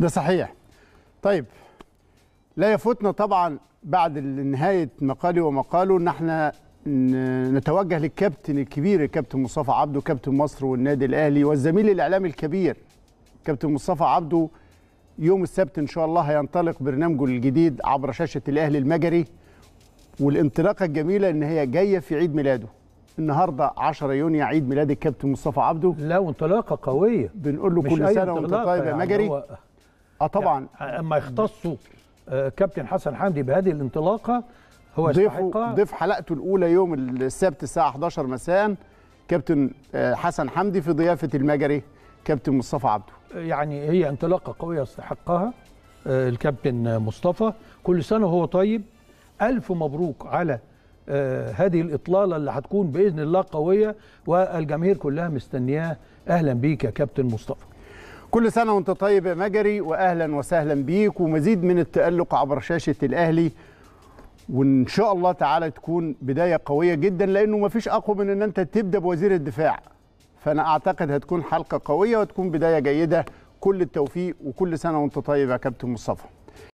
ده صحيح طيب لا يفوتنا طبعا بعد نهايه مقالي ومقاله ان احنا نتوجه للكابتن الكبير الكابتن مصطفى عبده كابتن مصر والنادي الاهلي والزميل الاعلامي الكبير كابتن مصطفى عبده يوم السبت ان شاء الله هينطلق برنامجه الجديد عبر شاشه الاهلي المجري والانطلاقه الجميله ان هي جايه في عيد ميلاده النهارده 10 يونيو عيد ميلاد الكابتن مصطفى عبده لا وانطلاقه قويه بنقول له كل سنه وانت طيب يا يعني مجري يعني اه طبعا يعني آه، اما يختصوا آه، كابتن حسن حمدي بهذه الانطلاقه هو يستحقها ضيف حلقته الاولى يوم السبت الساعه 11 مساء كابتن آه، حسن حمدي في ضيافه المجري كابتن مصطفى عبده يعني هي انطلاقه قويه يستحقها الكابتن مصطفى كل سنه وهو طيب الف مبروك على هذه الاطلاله اللي هتكون باذن الله قويه والجماهير كلها مستنياه اهلا بيك يا كابتن مصطفى كل سنة وانت طيب يا مجري وأهلا وسهلا بيك ومزيد من التألق عبر شاشة الأهلي وإن شاء الله تعالى تكون بداية قوية جدا لأنه مفيش أقوى من أن أنت تبدأ بوزير الدفاع فأنا أعتقد هتكون حلقة قوية وتكون بداية جيدة كل التوفيق وكل سنة وانت طيب يا كابتن مصطفى